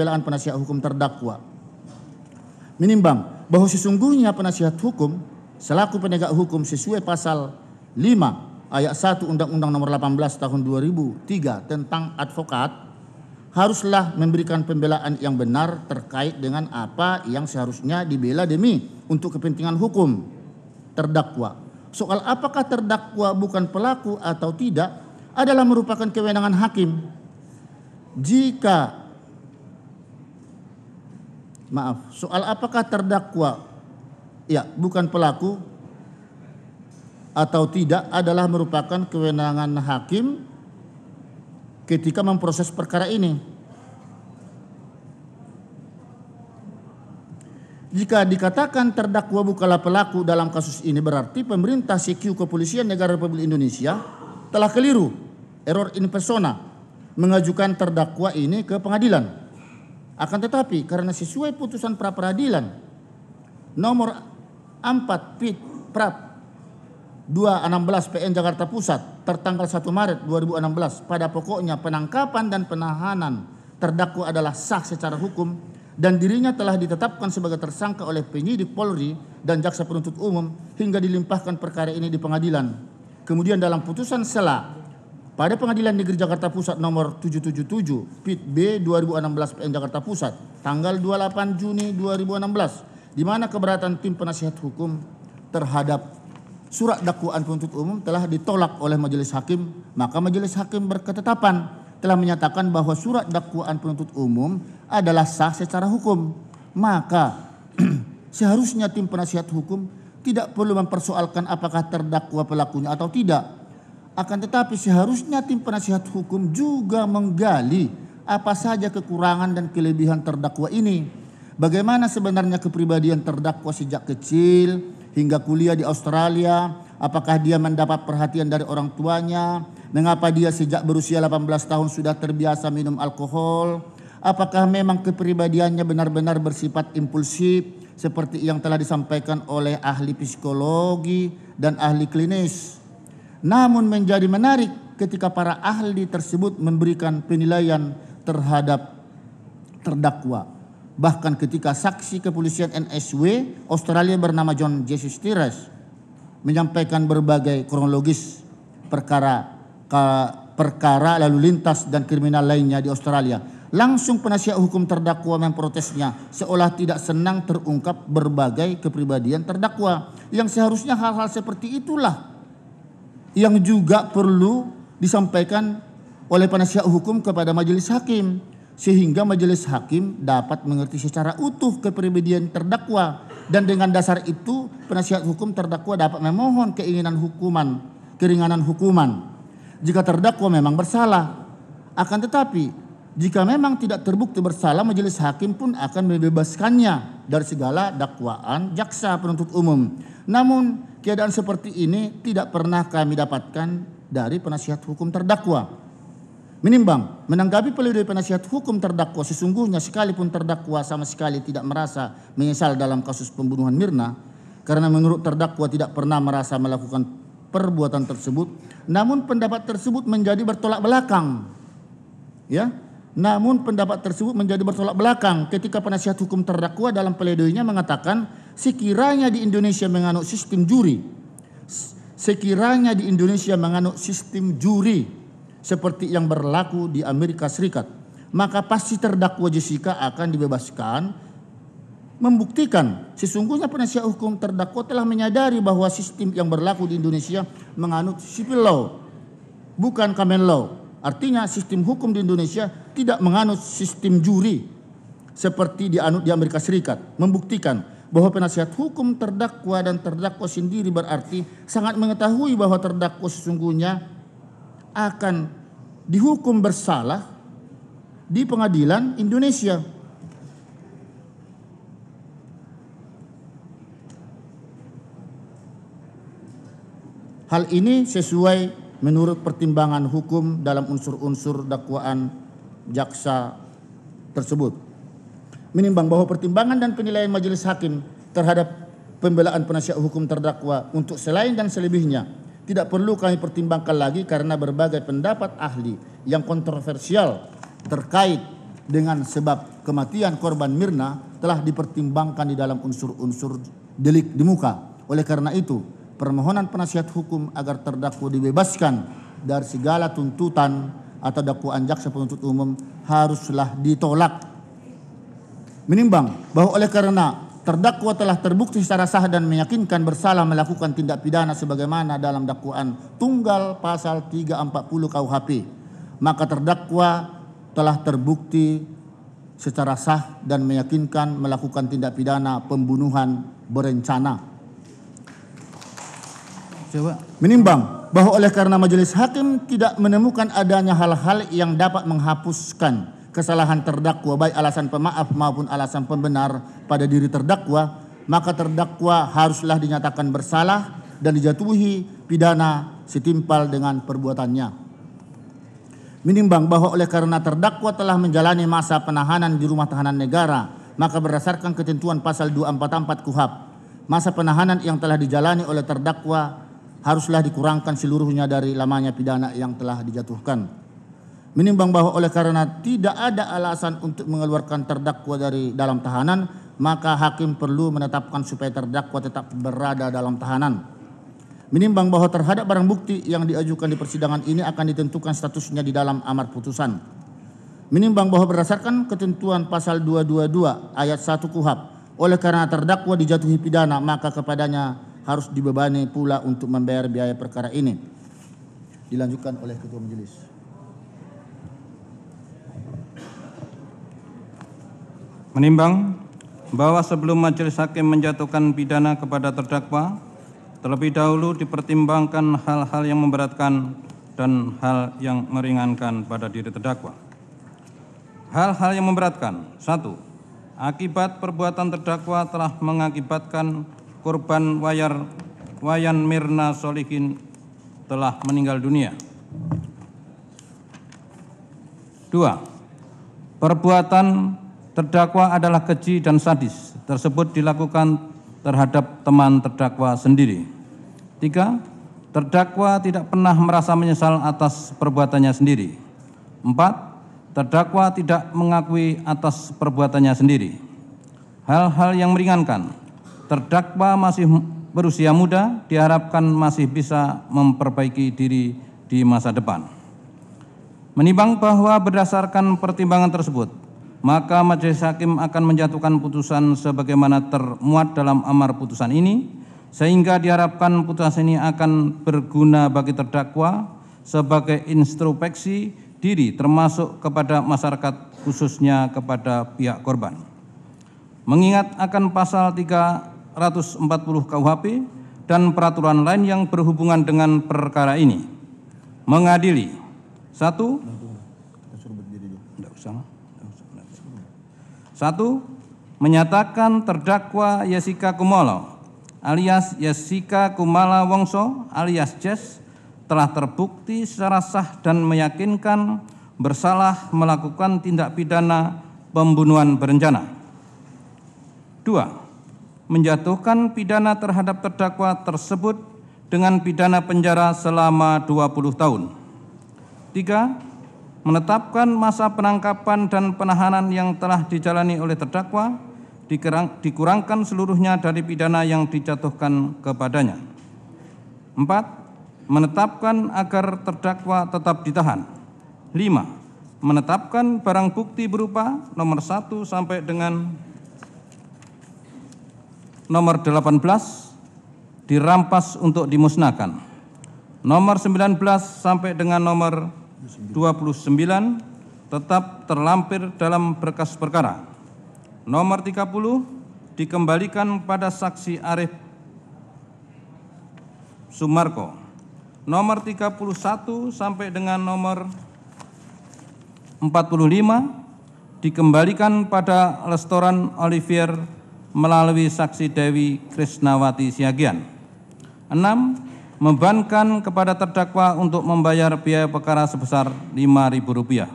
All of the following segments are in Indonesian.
pembelaan penasihat hukum terdakwa menimbang bahwa sesungguhnya penasihat hukum selaku penegak hukum sesuai pasal 5 ayat 1 Undang-Undang Nomor 18 Tahun 2003 tentang advokat haruslah memberikan pembelaan yang benar terkait dengan apa yang seharusnya dibela demi untuk kepentingan hukum terdakwa. Soal apakah terdakwa bukan pelaku atau tidak adalah merupakan kewenangan hakim. Jika Maaf, soal apakah terdakwa ya bukan pelaku atau tidak adalah merupakan kewenangan hakim ketika memproses perkara ini. Jika dikatakan terdakwa bukanlah pelaku dalam kasus ini berarti pemerintah CQ Kepolisian Negara Republik Indonesia telah keliru, error in persona, mengajukan terdakwa ini ke pengadilan. Akan tetapi karena sesuai putusan pra peradilan nomor 4 Pit Prap 216 PN Jakarta Pusat tertanggal 1 Maret 2016 pada pokoknya penangkapan dan penahanan terdakwa adalah sah secara hukum dan dirinya telah ditetapkan sebagai tersangka oleh penyidik Polri dan jaksa penuntut umum hingga dilimpahkan perkara ini di pengadilan. Kemudian dalam putusan sela pada Pengadilan Negeri Jakarta Pusat nomor 777 Pit B 2016 PN Jakarta Pusat tanggal 28 Juni 2016 di mana keberatan tim penasihat hukum terhadap surat dakwaan penuntut umum telah ditolak oleh majelis hakim, maka majelis hakim berketetapan telah menyatakan bahwa surat dakwaan penuntut umum adalah sah secara hukum. Maka seharusnya tim penasihat hukum tidak perlu mempersoalkan apakah terdakwa pelakunya atau tidak akan tetapi seharusnya tim penasihat hukum juga menggali apa saja kekurangan dan kelebihan terdakwa ini. Bagaimana sebenarnya kepribadian terdakwa sejak kecil hingga kuliah di Australia? Apakah dia mendapat perhatian dari orang tuanya? Mengapa dia sejak berusia 18 tahun sudah terbiasa minum alkohol? Apakah memang kepribadiannya benar-benar bersifat impulsif seperti yang telah disampaikan oleh ahli psikologi dan ahli klinis? namun menjadi menarik ketika para ahli tersebut memberikan penilaian terhadap terdakwa. Bahkan ketika saksi kepolisian NSW Australia bernama John Jesus Tires menyampaikan berbagai kronologis perkara perkara lalu lintas dan kriminal lainnya di Australia. Langsung penasihat hukum terdakwa memprotesnya seolah tidak senang terungkap berbagai kepribadian terdakwa. Yang seharusnya hal-hal seperti itulah yang juga perlu disampaikan oleh penasihat hukum kepada majelis hakim sehingga majelis hakim dapat mengerti secara utuh kepribadian terdakwa dan dengan dasar itu penasihat hukum terdakwa dapat memohon keinginan hukuman keringanan hukuman jika terdakwa memang bersalah akan tetapi jika memang tidak terbukti bersalah majelis hakim pun akan membebaskannya dari segala dakwaan jaksa penuntut umum namun Keadaan seperti ini tidak pernah kami dapatkan dari penasihat hukum terdakwa. Menimbang, menanggapi peluang penasihat hukum terdakwa sesungguhnya sekalipun terdakwa sama sekali tidak merasa menyesal dalam kasus pembunuhan Mirna, karena menurut terdakwa tidak pernah merasa melakukan perbuatan tersebut, namun pendapat tersebut menjadi bertolak belakang. Ya, namun pendapat tersebut menjadi bertolak belakang ketika penasihat hukum terdakwa dalam peledoinya mengatakan sekiranya di Indonesia menganut sistem juri sekiranya di Indonesia menganut sistem juri seperti yang berlaku di Amerika Serikat maka pasti terdakwa Jessica akan dibebaskan membuktikan sesungguhnya penasihat hukum terdakwa telah menyadari bahwa sistem yang berlaku di Indonesia menganut civil law bukan common law Artinya sistem hukum di Indonesia tidak menganut sistem juri seperti dianut di Amerika Serikat. Membuktikan bahwa penasihat hukum terdakwa dan terdakwa sendiri berarti sangat mengetahui bahwa terdakwa sesungguhnya akan dihukum bersalah di pengadilan Indonesia. Hal ini sesuai menurut pertimbangan hukum dalam unsur-unsur dakwaan jaksa tersebut. Menimbang bahwa pertimbangan dan penilaian majelis hakim terhadap pembelaan penasihat hukum terdakwa untuk selain dan selebihnya tidak perlu kami pertimbangkan lagi karena berbagai pendapat ahli yang kontroversial terkait dengan sebab kematian korban Mirna telah dipertimbangkan di dalam unsur-unsur delik di muka. Oleh karena itu, permohonan penasihat hukum agar terdakwa dibebaskan dari segala tuntutan atau dakwaan jaksa penuntut umum haruslah ditolak. Menimbang bahwa oleh karena terdakwa telah terbukti secara sah dan meyakinkan bersalah melakukan tindak pidana sebagaimana dalam dakwaan tunggal pasal 340 KUHP, maka terdakwa telah terbukti secara sah dan meyakinkan melakukan tindak pidana pembunuhan berencana Coba. Menimbang bahwa oleh karena majelis hakim tidak menemukan adanya hal-hal yang dapat menghapuskan kesalahan terdakwa baik alasan pemaaf maupun alasan pembenar pada diri terdakwa, maka terdakwa haruslah dinyatakan bersalah dan dijatuhi pidana setimpal dengan perbuatannya. Menimbang bahwa oleh karena terdakwa telah menjalani masa penahanan di rumah tahanan negara, maka berdasarkan ketentuan pasal 244 KUHAP, masa penahanan yang telah dijalani oleh terdakwa haruslah dikurangkan seluruhnya dari lamanya pidana yang telah dijatuhkan. Menimbang bahwa oleh karena tidak ada alasan untuk mengeluarkan terdakwa dari dalam tahanan, maka hakim perlu menetapkan supaya terdakwa tetap berada dalam tahanan menimbang bahwa terhadap barang bukti yang diajukan di persidangan ini akan ditentukan statusnya di dalam amar putusan. Menimbang bahwa berdasarkan ketentuan pasal 222 ayat 1 KUHAP, oleh karena terdakwa dijatuhi pidana maka kepadanya harus dibebani pula untuk membayar biaya perkara ini. Dilanjutkan oleh Ketua Majelis. Menimbang bahwa sebelum majelis hakim menjatuhkan pidana kepada terdakwa, terlebih dahulu dipertimbangkan hal-hal yang memberatkan dan hal yang meringankan pada diri terdakwa. Hal-hal yang memberatkan, satu, akibat perbuatan terdakwa telah mengakibatkan korban wayar Wayan Mirna Solikin telah meninggal dunia. Dua, perbuatan terdakwa adalah keji dan sadis tersebut dilakukan terhadap teman terdakwa sendiri. Tiga, terdakwa tidak pernah merasa menyesal atas perbuatannya sendiri. Empat, terdakwa tidak mengakui atas perbuatannya sendiri. Hal-hal yang meringankan, terdakwa masih berusia muda diharapkan masih bisa memperbaiki diri di masa depan. Menimbang bahwa berdasarkan pertimbangan tersebut, maka majelis hakim akan menjatuhkan putusan sebagaimana termuat dalam amar putusan ini, sehingga diharapkan putusan ini akan berguna bagi terdakwa sebagai introspeksi diri termasuk kepada masyarakat khususnya kepada pihak korban. Mengingat akan pasal 3 140 KUHP dan peraturan lain yang berhubungan dengan perkara ini. Mengadili. Satu. Satu. Menyatakan terdakwa Yesika Kumolo alias Yesika Kumala Wongso alias Jess telah terbukti secara sah dan meyakinkan bersalah melakukan tindak pidana pembunuhan berencana. Dua, menjatuhkan pidana terhadap terdakwa tersebut dengan pidana penjara selama 20 tahun. 3. Menetapkan masa penangkapan dan penahanan yang telah dijalani oleh terdakwa dikurangkan seluruhnya dari pidana yang dijatuhkan kepadanya. 4. Menetapkan agar terdakwa tetap ditahan. 5. Menetapkan barang bukti berupa nomor satu sampai dengan nomor 18 dirampas untuk dimusnahkan. Nomor 19 sampai dengan nomor 29 tetap terlampir dalam berkas perkara. Nomor 30 dikembalikan pada saksi Arif Sumarko. Nomor 31 sampai dengan nomor 45 dikembalikan pada restoran Olivier melalui saksi Dewi Krisnawati Siagian. 6. Membankan kepada terdakwa untuk membayar biaya perkara sebesar Rp5.000.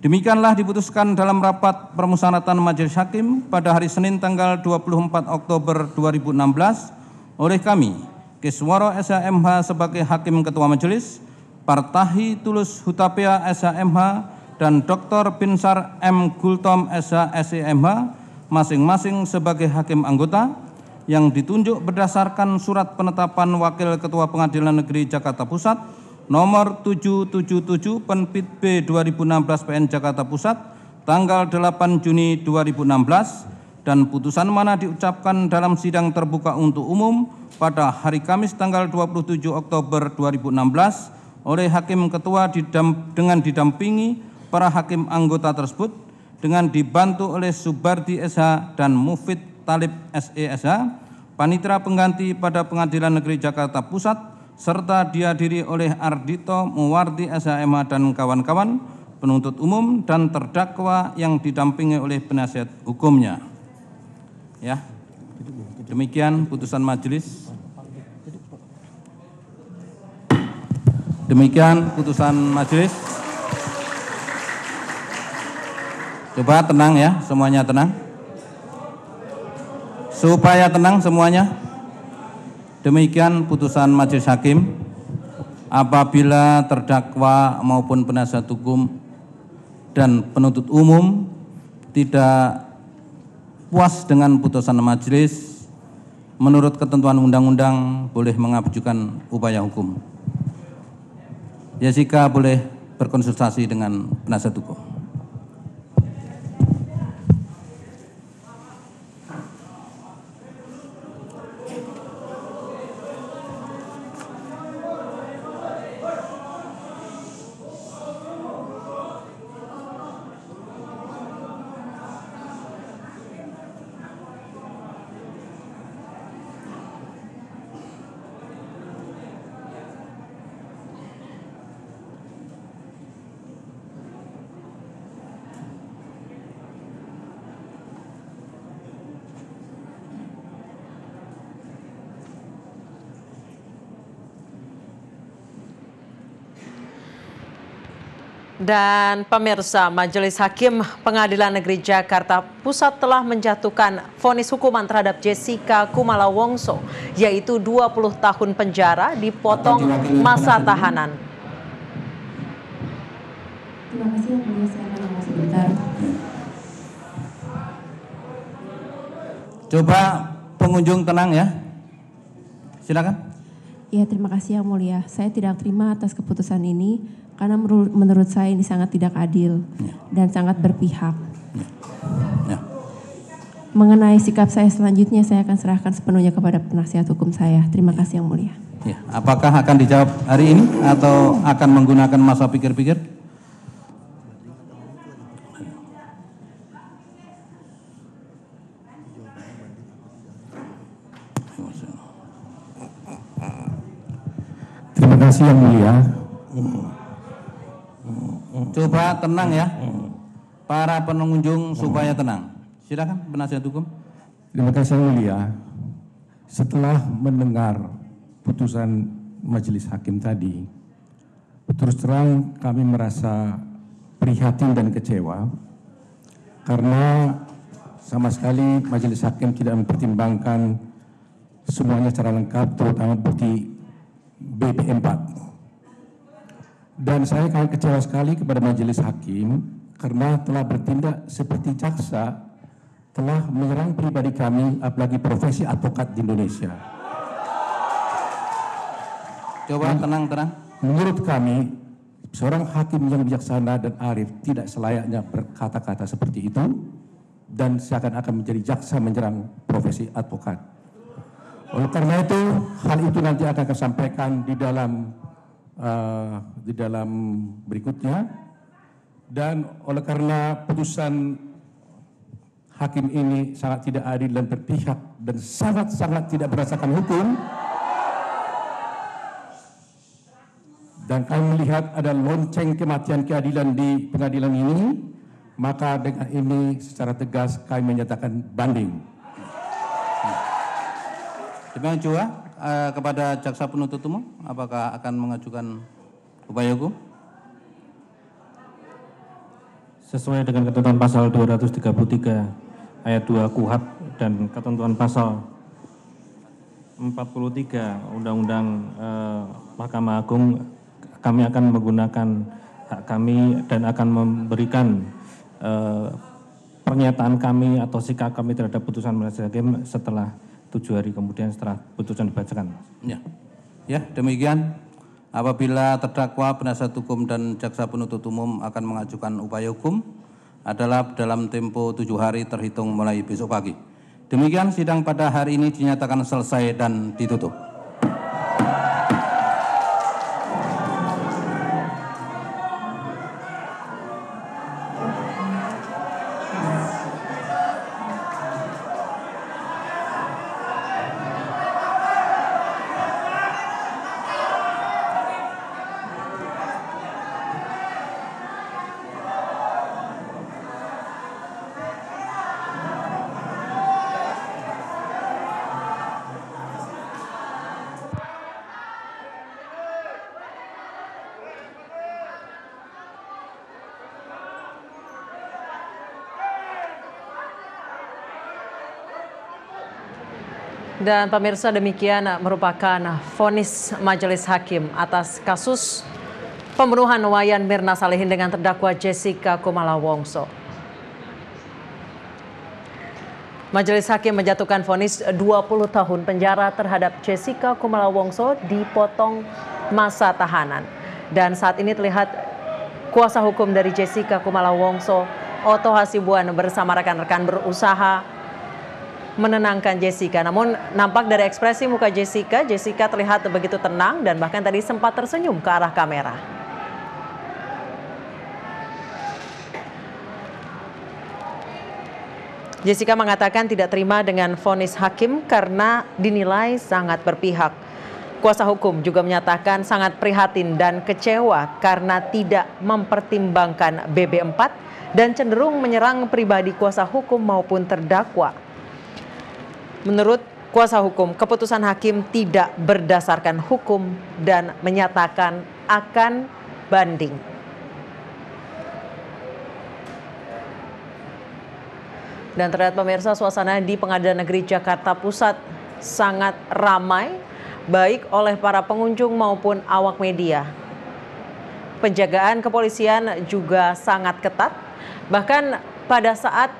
Demikianlah diputuskan dalam rapat permusyawaratan Majelis Hakim pada hari Senin tanggal 24 Oktober 2016 oleh kami, Kisworo SHMH sebagai Hakim Ketua Majelis, Partahi Tulus Hutapea SHMH, dan Dr. Binsar M. Gultom SHSEMH masing-masing sebagai hakim anggota yang ditunjuk berdasarkan surat penetapan Wakil Ketua Pengadilan Negeri Jakarta Pusat nomor 777 Penpit B 2016 PN Jakarta Pusat tanggal 8 Juni 2016 dan putusan mana diucapkan dalam sidang terbuka untuk umum pada hari Kamis tanggal 27 Oktober 2016 oleh Hakim Ketua didamp dengan didampingi para hakim anggota tersebut dengan dibantu oleh Subardi SH dan Mufid Talib SESH, panitra pengganti pada Pengadilan Negeri Jakarta Pusat, serta dihadiri oleh Ardito Muwardi SHMA dan kawan-kawan, penuntut umum dan terdakwa yang didampingi oleh penasihat hukumnya. Ya, demikian putusan majelis. Demikian putusan majelis. Coba tenang ya, semuanya tenang. Supaya tenang semuanya. Demikian putusan majelis hakim. Apabila terdakwa maupun penasihat hukum dan penuntut umum tidak puas dengan putusan majelis, menurut ketentuan undang-undang boleh mengajukan upaya hukum. Jessica boleh berkonsultasi dengan penasihat hukum. Dan pemirsa Majelis Hakim Pengadilan Negeri Jakarta Pusat telah menjatuhkan vonis hukuman terhadap Jessica Kumala Wongso yaitu 20 tahun penjara dipotong masa tahanan. Terima kasih sebentar. Coba pengunjung tenang ya. Silakan. Ya terima kasih yang mulia. Saya tidak terima atas keputusan ini karena menurut saya ini sangat tidak adil ya. dan sangat berpihak. Ya. Ya. Mengenai sikap saya selanjutnya saya akan serahkan sepenuhnya kepada penasihat hukum saya. Terima kasih yang mulia. Ya. Apakah akan dijawab hari ini atau akan menggunakan masa pikir-pikir? Terima kasih yang mulia. Hmm. Coba tenang ya. Hmm. Para pengunjung supaya tenang. Silakan penasihat hukum. Terima kasih yang mulia. Setelah mendengar putusan majelis hakim tadi, terus terang kami merasa prihatin dan kecewa karena sama sekali majelis hakim tidak mempertimbangkan semuanya secara lengkap terutama bukti BP4 dan saya sangat kecewa sekali kepada majelis hakim karena telah bertindak seperti jaksa telah menyerang pribadi kami apalagi profesi advokat di Indonesia. Coba tenang-tenang. Menurut kami seorang hakim yang bijaksana dan arif tidak selayaknya berkata-kata seperti itu dan seakan-akan menjadi jaksa menyerang profesi advokat. Oleh karena itu, hal itu nanti akan kesampaikan di dalam uh, di dalam berikutnya. Dan oleh karena putusan hakim ini sangat tidak adil dan berpihak dan sangat-sangat tidak berdasarkan hukum. Dan kami melihat ada lonceng kematian keadilan di pengadilan ini, maka dengan ini secara tegas kami menyatakan banding. Demikian juga eh, kepada jaksa penuntut umum apakah akan mengajukan upaya hukum? Sesuai dengan ketentuan pasal 233 ayat 2 KUHAP dan ketentuan pasal 43 Undang-Undang eh, Mahkamah Agung kami akan menggunakan hak kami dan akan memberikan eh, pernyataan kami atau sikap kami terhadap putusan majelis hakim setelah tujuh hari kemudian setelah putusan dibacakan. Ya, ya demikian. Apabila terdakwa, penasihat hukum dan jaksa penuntut umum akan mengajukan upaya hukum adalah dalam tempo tujuh hari terhitung mulai besok pagi. Demikian sidang pada hari ini dinyatakan selesai dan ditutup. Dan pemirsa demikian merupakan vonis majelis hakim atas kasus pembunuhan Wayan Mirna Salihin dengan terdakwa Jessica Kumala Wongso. Majelis hakim menjatuhkan vonis 20 tahun penjara terhadap Jessica Kumala Wongso dipotong masa tahanan. Dan saat ini terlihat kuasa hukum dari Jessica Kumala Wongso, Oto Hasibuan bersama rekan-rekan berusaha menenangkan Jessica. Namun nampak dari ekspresi muka Jessica, Jessica terlihat begitu tenang dan bahkan tadi sempat tersenyum ke arah kamera. Jessica mengatakan tidak terima dengan vonis hakim karena dinilai sangat berpihak. Kuasa hukum juga menyatakan sangat prihatin dan kecewa karena tidak mempertimbangkan BB4 dan cenderung menyerang pribadi kuasa hukum maupun terdakwa. Menurut kuasa hukum, keputusan hakim tidak berdasarkan hukum dan menyatakan akan banding. Dan terlihat pemirsa suasana di Pengadilan Negeri Jakarta Pusat sangat ramai baik oleh para pengunjung maupun awak media. Penjagaan kepolisian juga sangat ketat. Bahkan pada saat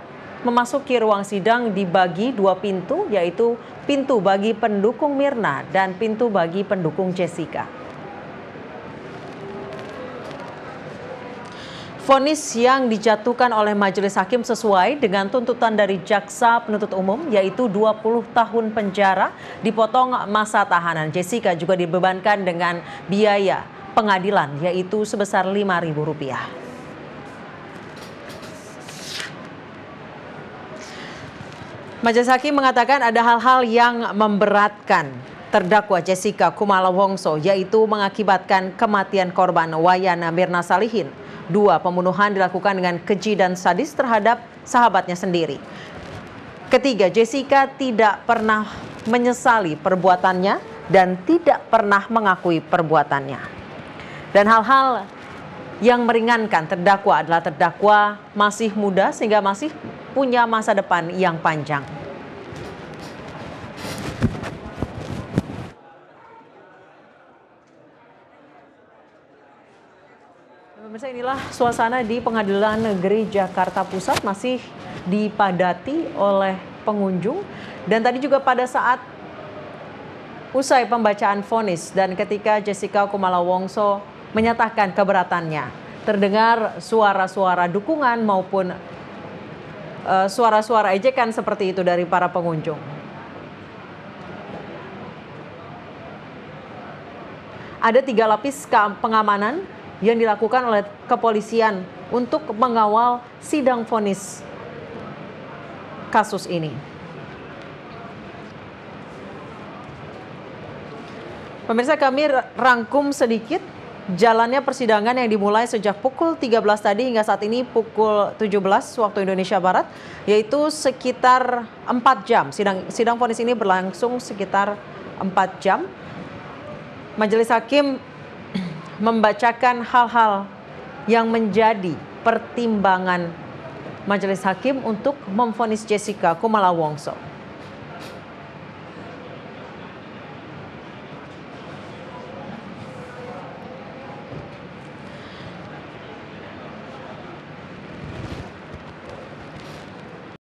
memasuki ruang sidang dibagi dua pintu, yaitu pintu bagi pendukung Mirna dan pintu bagi pendukung Jessica. Fonis yang dijatuhkan oleh majelis hakim sesuai dengan tuntutan dari jaksa penuntut umum yaitu 20 tahun penjara dipotong masa tahanan. Jessica juga dibebankan dengan biaya pengadilan yaitu sebesar rp rupiah. Majelis Hakim mengatakan ada hal-hal yang memberatkan terdakwa Jessica Kumala Wongso yaitu mengakibatkan kematian korban Wayana Mirna Salihin. Dua pembunuhan dilakukan dengan keji dan sadis terhadap sahabatnya sendiri. Ketiga, Jessica tidak pernah menyesali perbuatannya dan tidak pernah mengakui perbuatannya. Dan hal-hal yang meringankan terdakwa adalah terdakwa masih muda sehingga masih punya masa depan yang panjang. Pemirsa inilah suasana di Pengadilan Negeri Jakarta Pusat masih dipadati oleh pengunjung dan tadi juga pada saat usai pembacaan vonis dan ketika Jessica Kumala Wongso menyatakan keberatannya terdengar suara-suara dukungan maupun Eh, suara-suara uh, ejekan seperti itu dari para pengunjung. Ada tiga lapis pengamanan yang dilakukan oleh kepolisian untuk mengawal sidang vonis kasus ini. Pemirsa kami rangkum sedikit Jalannya persidangan yang dimulai sejak pukul 13 tadi hingga saat ini pukul 17 waktu Indonesia Barat yaitu sekitar 4 jam. Sidang sidang vonis ini berlangsung sekitar 4 jam. Majelis hakim membacakan hal-hal yang menjadi pertimbangan majelis hakim untuk memfonis Jessica Kumala Wongso.